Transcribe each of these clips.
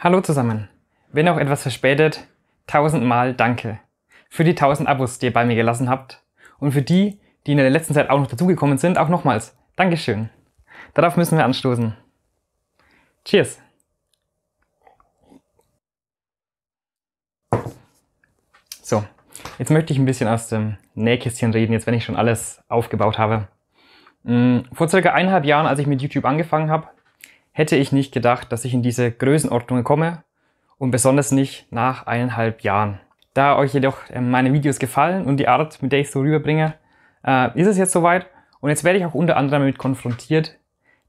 Hallo zusammen. Wenn auch etwas verspätet, tausendmal danke für die tausend Abos, die ihr bei mir gelassen habt und für die, die in der letzten Zeit auch noch dazugekommen sind, auch nochmals. Dankeschön. Darauf müssen wir anstoßen. Cheers. So, jetzt möchte ich ein bisschen aus dem Nähkästchen reden, jetzt wenn ich schon alles aufgebaut habe. Hm, vor circa eineinhalb Jahren, als ich mit YouTube angefangen habe, hätte ich nicht gedacht, dass ich in diese Größenordnung komme und besonders nicht nach eineinhalb Jahren. Da euch jedoch ähm, meine Videos gefallen und die Art, mit der ich so rüberbringe, äh, ist es jetzt soweit. Und jetzt werde ich auch unter anderem damit konfrontiert,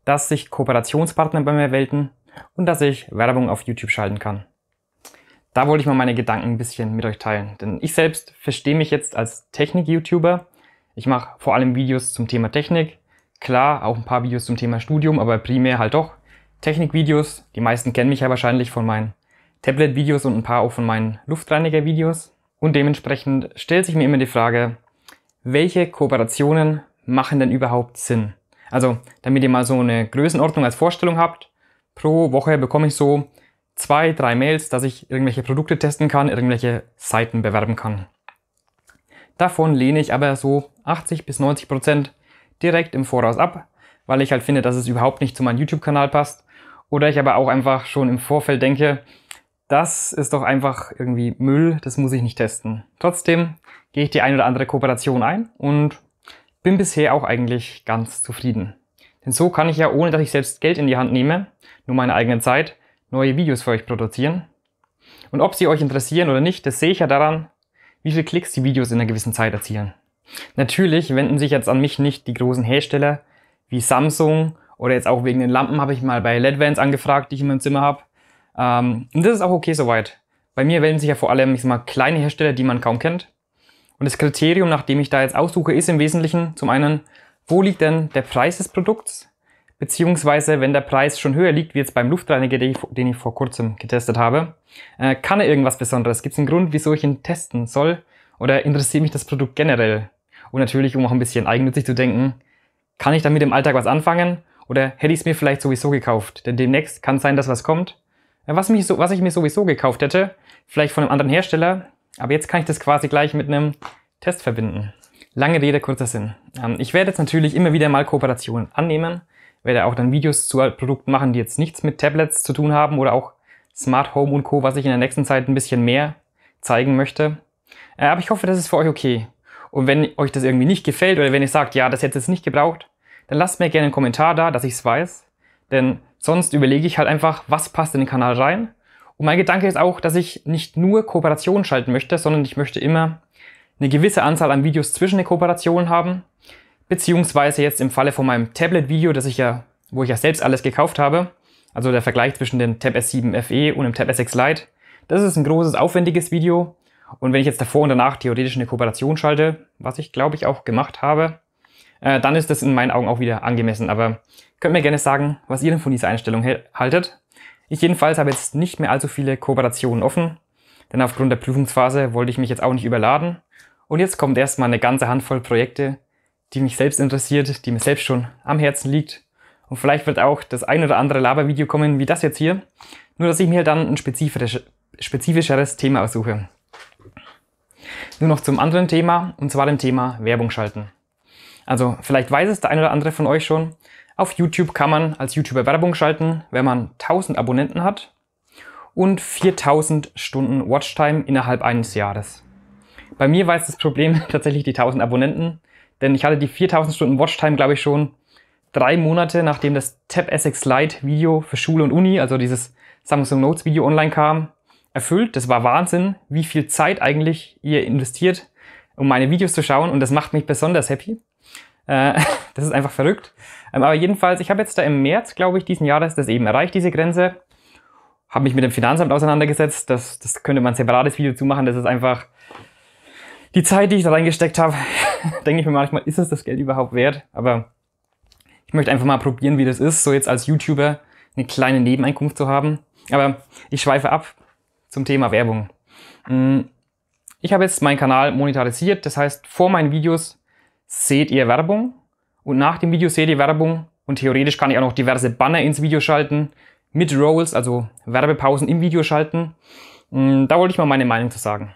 dass sich Kooperationspartner bei mir welten und dass ich Werbung auf YouTube schalten kann. Da wollte ich mal meine Gedanken ein bisschen mit euch teilen, denn ich selbst verstehe mich jetzt als Technik-YouTuber. Ich mache vor allem Videos zum Thema Technik, klar auch ein paar Videos zum Thema Studium, aber primär halt doch Technikvideos. Die meisten kennen mich ja wahrscheinlich von meinen Tablet-Videos und ein paar auch von meinen Luftreiniger-Videos. Und dementsprechend stellt sich mir immer die Frage, welche Kooperationen machen denn überhaupt Sinn? Also, damit ihr mal so eine Größenordnung als Vorstellung habt, pro Woche bekomme ich so zwei, drei Mails, dass ich irgendwelche Produkte testen kann, irgendwelche Seiten bewerben kann. Davon lehne ich aber so 80 bis 90 Prozent direkt im Voraus ab, weil ich halt finde, dass es überhaupt nicht zu meinem YouTube-Kanal passt oder ich aber auch einfach schon im Vorfeld denke, das ist doch einfach irgendwie Müll, das muss ich nicht testen. Trotzdem gehe ich die ein oder andere Kooperation ein und bin bisher auch eigentlich ganz zufrieden. Denn so kann ich ja, ohne dass ich selbst Geld in die Hand nehme, nur meine eigene Zeit, neue Videos für euch produzieren. Und ob sie euch interessieren oder nicht, das sehe ich ja daran, wie viele Klicks die Videos in einer gewissen Zeit erzielen. Natürlich wenden sich jetzt an mich nicht die großen Hersteller wie Samsung oder jetzt auch wegen den Lampen habe ich mal bei LED-Vans angefragt, die ich in meinem Zimmer habe. Ähm, und das ist auch okay soweit. Bei mir wählen sich ja vor allem ich sag mal, kleine Hersteller, die man kaum kennt. Und das Kriterium, nach dem ich da jetzt aussuche, ist im Wesentlichen zum einen, wo liegt denn der Preis des Produkts? Beziehungsweise, wenn der Preis schon höher liegt, wie jetzt beim Luftreiniger, den ich, den ich vor kurzem getestet habe, äh, kann er irgendwas Besonderes? Gibt es einen Grund, wieso ich ihn testen soll? Oder interessiert mich das Produkt generell? Und natürlich, um auch ein bisschen eigennützig zu denken, kann ich damit im Alltag was anfangen? Oder hätte ich es mir vielleicht sowieso gekauft? Denn demnächst kann es sein, dass was kommt. Was, mich so, was ich mir sowieso gekauft hätte, vielleicht von einem anderen Hersteller, aber jetzt kann ich das quasi gleich mit einem Test verbinden. Lange Rede, kurzer Sinn. Ähm, ich werde jetzt natürlich immer wieder mal Kooperationen annehmen, werde auch dann Videos zu Produkten machen, die jetzt nichts mit Tablets zu tun haben oder auch Smart Home und Co., was ich in der nächsten Zeit ein bisschen mehr zeigen möchte. Äh, aber ich hoffe, das ist für euch okay. Und wenn euch das irgendwie nicht gefällt oder wenn ihr sagt, ja, das hätte es nicht gebraucht, dann lasst mir gerne einen Kommentar da, dass ich es weiß. Denn sonst überlege ich halt einfach, was passt in den Kanal rein. Und mein Gedanke ist auch, dass ich nicht nur Kooperationen schalten möchte, sondern ich möchte immer eine gewisse Anzahl an Videos zwischen den Kooperationen haben. Beziehungsweise jetzt im Falle von meinem Tablet-Video, das ich ja, wo ich ja selbst alles gekauft habe, also der Vergleich zwischen dem Tab S7 FE und dem Tab S6 Lite, das ist ein großes, aufwendiges Video. Und wenn ich jetzt davor und danach theoretisch eine Kooperation schalte, was ich glaube ich auch gemacht habe, äh, dann ist das in meinen Augen auch wieder angemessen. Aber könnt mir gerne sagen, was ihr denn von dieser Einstellung haltet. Ich jedenfalls habe jetzt nicht mehr allzu viele Kooperationen offen, denn aufgrund der Prüfungsphase wollte ich mich jetzt auch nicht überladen. Und jetzt kommt erstmal eine ganze Handvoll Projekte, die mich selbst interessiert, die mir selbst schon am Herzen liegt. Und vielleicht wird auch das ein oder andere Labervideo kommen, wie das jetzt hier, nur dass ich mir dann ein spezifischeres Thema aussuche. Nur noch zum anderen Thema, und zwar dem Thema Werbung schalten. Also vielleicht weiß es der eine oder andere von euch schon. Auf YouTube kann man als YouTuber Werbung schalten, wenn man 1000 Abonnenten hat und 4000 Stunden Watchtime innerhalb eines Jahres. Bei mir war jetzt das Problem tatsächlich die 1000 Abonnenten, denn ich hatte die 4000 Stunden Watchtime, glaube ich, schon drei Monate, nachdem das Tab Essex Lite Video für Schule und Uni, also dieses Samsung Notes Video online kam, erfüllt. Das war Wahnsinn, wie viel Zeit eigentlich ihr investiert, um meine Videos zu schauen und das macht mich besonders happy. Äh, das ist einfach verrückt. Ähm, aber jedenfalls, ich habe jetzt da im März, glaube ich, diesen Jahres das eben erreicht, diese Grenze. Habe mich mit dem Finanzamt auseinandergesetzt. Das, das könnte man ein separates Video zumachen. Das ist einfach die Zeit, die ich da reingesteckt habe. denke ich mir manchmal, ist es das Geld überhaupt wert? Aber ich möchte einfach mal probieren, wie das ist, so jetzt als YouTuber eine kleine Nebeneinkunft zu haben. Aber ich schweife ab zum Thema Werbung. Mm, ich habe jetzt meinen Kanal monetarisiert, das heißt, vor meinen Videos seht ihr Werbung und nach dem Video seht ihr Werbung und theoretisch kann ich auch noch diverse Banner ins Video schalten, mit Rolls, also Werbepausen im Video schalten. Mm, da wollte ich mal meine Meinung zu sagen.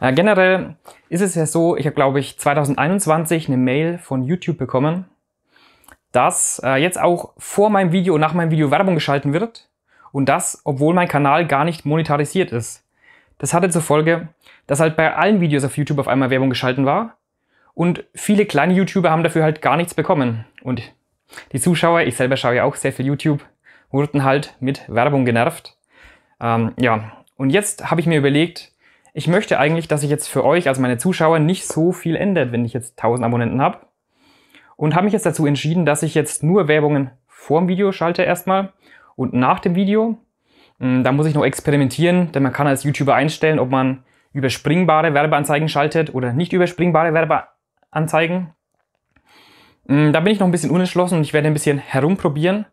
Äh, generell ist es ja so, ich habe glaube ich 2021 eine Mail von YouTube bekommen, dass äh, jetzt auch vor meinem Video und nach meinem Video Werbung geschalten wird und das, obwohl mein Kanal gar nicht monetarisiert ist. Das hatte zur Folge, dass halt bei allen Videos auf YouTube auf einmal Werbung geschalten war und viele kleine YouTuber haben dafür halt gar nichts bekommen. Und die Zuschauer, ich selber schaue ja auch sehr viel YouTube, wurden halt mit Werbung genervt. Ähm, ja, und jetzt habe ich mir überlegt, ich möchte eigentlich, dass sich jetzt für euch, also meine Zuschauer, nicht so viel ändert, wenn ich jetzt 1000 Abonnenten habe. Und habe mich jetzt dazu entschieden, dass ich jetzt nur Werbungen vorm Video schalte erstmal und nach dem Video. Hm, da muss ich noch experimentieren, denn man kann als YouTuber einstellen, ob man überspringbare Werbeanzeigen schaltet oder nicht überspringbare Werbe anzeigen. Mm, da bin ich noch ein bisschen unentschlossen und ich werde ein bisschen herumprobieren.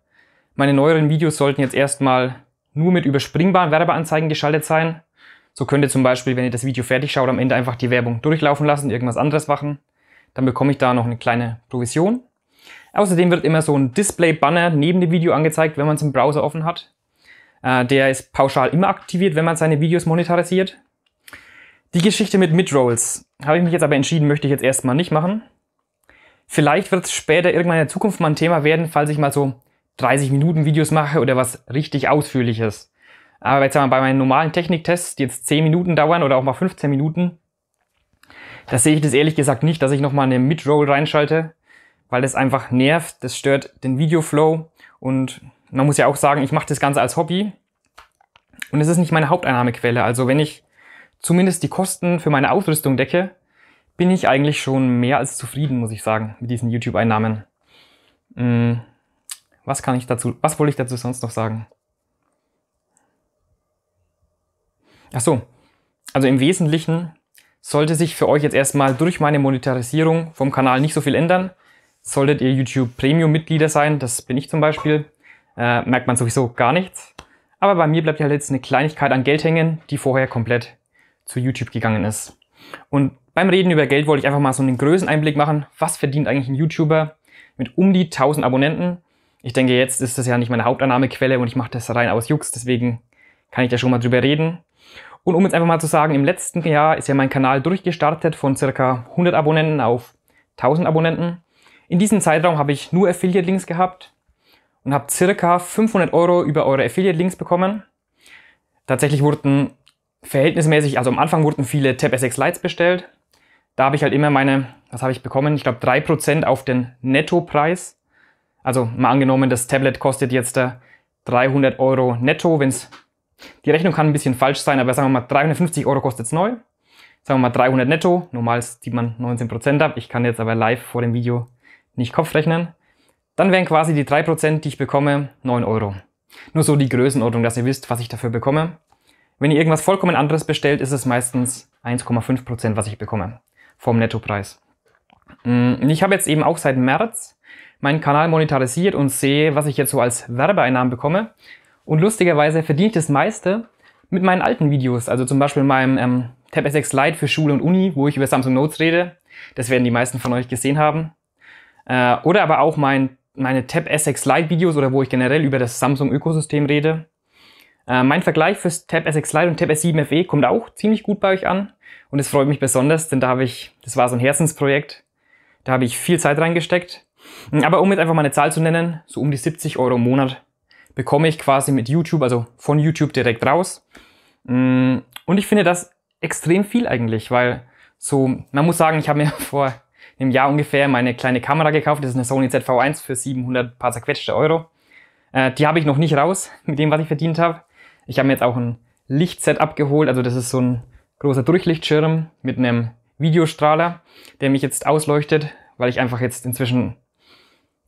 Meine neueren Videos sollten jetzt erstmal nur mit überspringbaren Werbeanzeigen geschaltet sein. So könnt ihr zum Beispiel, wenn ihr das Video fertig schaut, am Ende einfach die Werbung durchlaufen lassen, irgendwas anderes machen. Dann bekomme ich da noch eine kleine Provision. Außerdem wird immer so ein Display-Banner neben dem Video angezeigt, wenn man es im Browser offen hat. Äh, der ist pauschal immer aktiviert, wenn man seine Videos monetarisiert. Die Geschichte mit Midrolls habe ich mich jetzt aber entschieden, möchte ich jetzt erstmal nicht machen. Vielleicht wird es später irgendwann in der Zukunft mal ein Thema werden, falls ich mal so 30 Minuten Videos mache oder was richtig ausführliches. Aber jetzt mal bei meinen normalen Techniktests, die jetzt 10 Minuten dauern oder auch mal 15 Minuten, da sehe ich das ehrlich gesagt nicht, dass ich nochmal eine Mid-Roll reinschalte, weil das einfach nervt, das stört den Videoflow und man muss ja auch sagen, ich mache das Ganze als Hobby und es ist nicht meine Haupteinnahmequelle. Also wenn ich zumindest die Kosten für meine Ausrüstung decke, bin ich eigentlich schon mehr als zufrieden, muss ich sagen, mit diesen YouTube-Einnahmen. Hm, was kann ich dazu, was wollte ich dazu sonst noch sagen? Ach so. Also im Wesentlichen sollte sich für euch jetzt erstmal durch meine Monetarisierung vom Kanal nicht so viel ändern. Solltet ihr YouTube Premium Mitglieder sein, das bin ich zum Beispiel, äh, merkt man sowieso gar nichts. Aber bei mir bleibt ja jetzt eine Kleinigkeit an Geld hängen, die vorher komplett zu YouTube gegangen ist. Und beim Reden über Geld wollte ich einfach mal so einen Größeneinblick machen. Was verdient eigentlich ein YouTuber mit um die 1000 Abonnenten? Ich denke, jetzt ist das ja nicht meine Hauptannahmequelle und ich mache das rein aus Jux, deswegen kann ich da schon mal drüber reden. Und um jetzt einfach mal zu sagen, im letzten Jahr ist ja mein Kanal durchgestartet von circa 100 Abonnenten auf 1000 Abonnenten. In diesem Zeitraum habe ich nur Affiliate-Links gehabt und habe circa 500 Euro über eure Affiliate-Links bekommen. Tatsächlich wurden verhältnismäßig, also am Anfang wurden viele Tab SX Lights bestellt. Da habe ich halt immer meine, was habe ich bekommen? Ich glaube 3% auf den Nettopreis. Also mal angenommen, das Tablet kostet jetzt 300 äh, Euro netto. Wenn's, die Rechnung kann ein bisschen falsch sein, aber sagen wir mal 350 Euro kostet es neu. Sagen wir mal 300 netto. Normal sieht man 19% ab. Ich kann jetzt aber live vor dem Video nicht Kopf rechnen. Dann wären quasi die 3%, die ich bekomme, 9 Euro. Nur so die Größenordnung, dass ihr wisst, was ich dafür bekomme. Wenn ihr irgendwas vollkommen anderes bestellt, ist es meistens 1,5%, Prozent, was ich bekomme vom Nettopreis. Mm, ich habe jetzt eben auch seit März meinen Kanal monetarisiert und sehe, was ich jetzt so als Werbeeinnahmen bekomme. Und lustigerweise verdiene ich das meiste mit meinen alten Videos, also zum Beispiel meinem ähm, Tab S6 Lite für Schule und Uni, wo ich über Samsung Notes rede. Das werden die meisten von euch gesehen haben. Äh, oder aber auch mein, meine Tab S6 Lite Videos oder wo ich generell über das Samsung Ökosystem rede. Äh, mein Vergleich fürs Tab SX Lite und Tab S7 FE kommt auch ziemlich gut bei euch an und es freut mich besonders, denn da habe ich, das war so ein Herzensprojekt, da habe ich viel Zeit reingesteckt. Hm, aber um jetzt einfach mal eine Zahl zu nennen, so um die 70 Euro im Monat bekomme ich quasi mit YouTube, also von YouTube direkt raus. Hm, und ich finde das extrem viel eigentlich, weil so, man muss sagen, ich habe mir vor einem Jahr ungefähr meine kleine Kamera gekauft. Das ist eine Sony ZV1 für 700 paar zerquetschte Euro. Äh, die habe ich noch nicht raus mit dem, was ich verdient habe. Ich habe mir jetzt auch ein Lichtsetup geholt, also das ist so ein großer Durchlichtschirm mit einem Videostrahler, der mich jetzt ausleuchtet, weil ich einfach jetzt inzwischen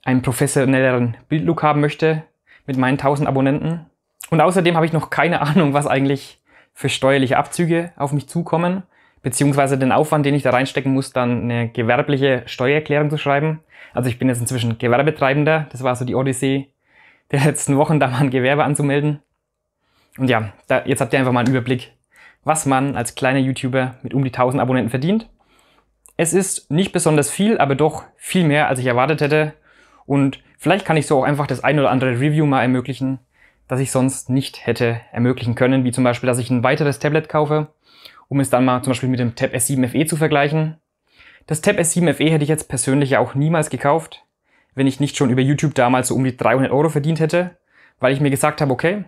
einen professionelleren Bildlook haben möchte mit meinen 1000 Abonnenten. Und außerdem habe ich noch keine Ahnung, was eigentlich für steuerliche Abzüge auf mich zukommen, beziehungsweise den Aufwand, den ich da reinstecken muss, dann eine gewerbliche Steuererklärung zu schreiben. Also ich bin jetzt inzwischen Gewerbetreibender, das war so die Odyssee der letzten Wochen, da mal ein Gewerbe anzumelden. Und ja, da, jetzt habt ihr einfach mal einen Überblick, was man als kleiner YouTuber mit um die 1000 Abonnenten verdient. Es ist nicht besonders viel, aber doch viel mehr, als ich erwartet hätte. Und vielleicht kann ich so auch einfach das ein oder andere Review mal ermöglichen, das ich sonst nicht hätte ermöglichen können, wie zum Beispiel, dass ich ein weiteres Tablet kaufe, um es dann mal zum Beispiel mit dem Tab S7 FE zu vergleichen. Das Tab S7 FE hätte ich jetzt persönlich ja auch niemals gekauft, wenn ich nicht schon über YouTube damals so um die 300 Euro verdient hätte, weil ich mir gesagt habe, okay,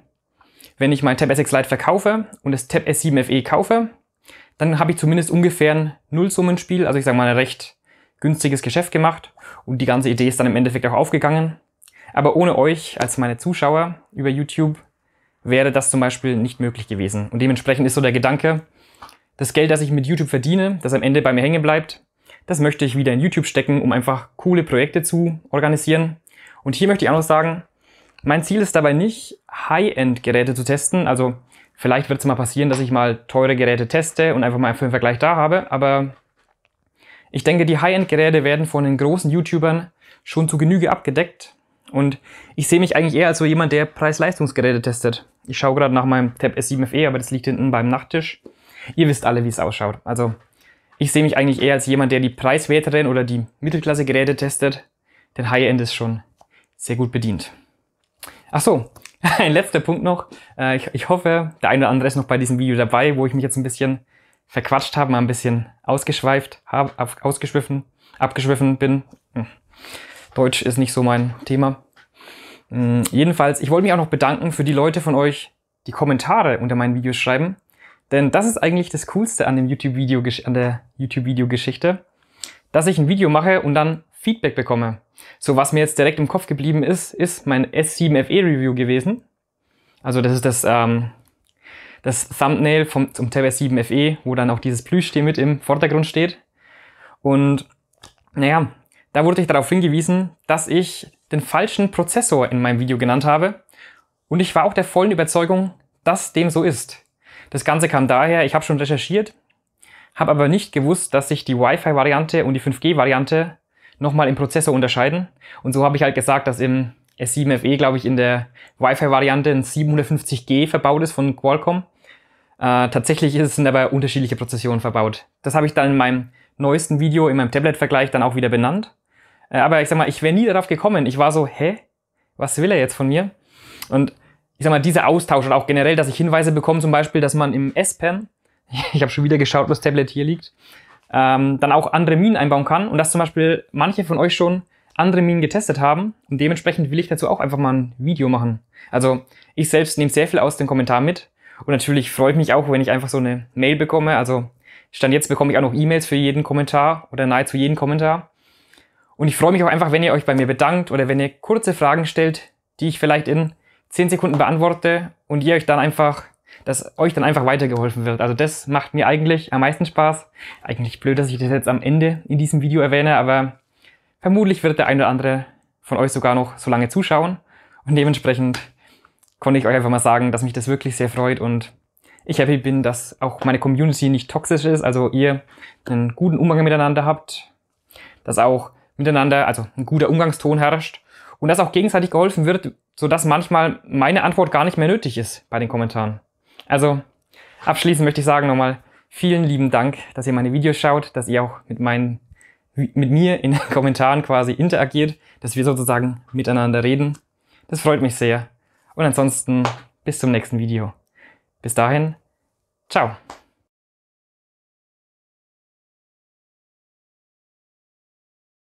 wenn ich mein Tab S6 Lite verkaufe und das Tab S7 FE kaufe, dann habe ich zumindest ungefähr ein Nullsummenspiel, also ich sage mal ein recht günstiges Geschäft gemacht und die ganze Idee ist dann im Endeffekt auch aufgegangen. Aber ohne euch als meine Zuschauer über YouTube wäre das zum Beispiel nicht möglich gewesen. Und dementsprechend ist so der Gedanke, das Geld, das ich mit YouTube verdiene, das am Ende bei mir hängen bleibt, das möchte ich wieder in YouTube stecken, um einfach coole Projekte zu organisieren. Und hier möchte ich auch noch sagen, mein Ziel ist dabei nicht, High-End-Geräte zu testen. Also vielleicht wird es mal passieren, dass ich mal teure Geräte teste und einfach mal für einen Vergleich da habe. Aber ich denke, die High-End-Geräte werden von den großen YouTubern schon zu Genüge abgedeckt. Und ich sehe mich eigentlich eher als so jemand, der Preis-Leistungsgeräte testet. Ich schaue gerade nach meinem Tab S7 FE, aber das liegt hinten beim Nachttisch. Ihr wisst alle, wie es ausschaut. Also ich sehe mich eigentlich eher als jemand, der die preiswerteren oder die Mittelklasse-Geräte testet. Denn High-End ist schon sehr gut bedient. Ach so, ein letzter Punkt noch. Äh, ich, ich hoffe, der eine oder andere ist noch bei diesem Video dabei, wo ich mich jetzt ein bisschen verquatscht habe, mal ein bisschen ausgeschweift, hab, ausgeschwiffen, abgeschwiffen bin. Hm. Deutsch ist nicht so mein Thema. Hm, jedenfalls, ich wollte mich auch noch bedanken für die Leute von euch, die Kommentare unter meinen Videos schreiben. Denn das ist eigentlich das Coolste an, dem YouTube -Video, an der YouTube-Video-Geschichte, dass ich ein Video mache und dann Feedback bekomme. So, was mir jetzt direkt im Kopf geblieben ist, ist mein S7FE-Review gewesen. Also das ist das, ähm, das Thumbnail vom, zum Tab S7FE, wo dann auch dieses Plüschtier mit im Vordergrund steht. Und naja, da wurde ich darauf hingewiesen, dass ich den falschen Prozessor in meinem Video genannt habe. Und ich war auch der vollen Überzeugung, dass dem so ist. Das Ganze kam daher, ich habe schon recherchiert, habe aber nicht gewusst, dass sich die Wi-Fi-Variante und die 5G-Variante nochmal im Prozessor unterscheiden. Und so habe ich halt gesagt, dass im S7FE, glaube ich, in der Wi-Fi-Variante ein 750G verbaut ist von Qualcomm. Äh, tatsächlich sind aber unterschiedliche Prozessoren verbaut. Das habe ich dann in meinem neuesten Video, in meinem Tablet-Vergleich dann auch wieder benannt. Äh, aber ich sag mal, ich wäre nie darauf gekommen. Ich war so, hä? Was will er jetzt von mir? Und ich sag mal, dieser Austausch und auch generell, dass ich Hinweise bekomme, zum Beispiel, dass man im S-Pen, ich habe schon wieder geschaut, wo das Tablet hier liegt, ähm, dann auch andere Minen einbauen kann und dass zum Beispiel manche von euch schon andere Minen getestet haben und dementsprechend will ich dazu auch einfach mal ein Video machen. Also ich selbst nehme sehr viel aus den Kommentaren mit und natürlich freue ich mich auch, wenn ich einfach so eine Mail bekomme. Also Stand jetzt bekomme ich auch noch E-Mails für jeden Kommentar oder nahezu jeden Kommentar. Und ich freue mich auch einfach, wenn ihr euch bei mir bedankt oder wenn ihr kurze Fragen stellt, die ich vielleicht in 10 Sekunden beantworte und ihr euch dann einfach dass euch dann einfach weitergeholfen wird. Also das macht mir eigentlich am meisten Spaß. Eigentlich blöd, dass ich das jetzt am Ende in diesem Video erwähne, aber vermutlich wird der eine oder andere von euch sogar noch so lange zuschauen. Und dementsprechend konnte ich euch einfach mal sagen, dass mich das wirklich sehr freut und ich happy bin, dass auch meine Community nicht toxisch ist, also ihr einen guten Umgang miteinander habt, dass auch miteinander, also ein guter Umgangston herrscht und dass auch gegenseitig geholfen wird, sodass manchmal meine Antwort gar nicht mehr nötig ist bei den Kommentaren. Also abschließend möchte ich sagen nochmal vielen lieben Dank, dass ihr meine Videos schaut, dass ihr auch mit meinen mit mir in den Kommentaren quasi interagiert, dass wir sozusagen miteinander reden. Das freut mich sehr. Und ansonsten bis zum nächsten Video. Bis dahin, ciao.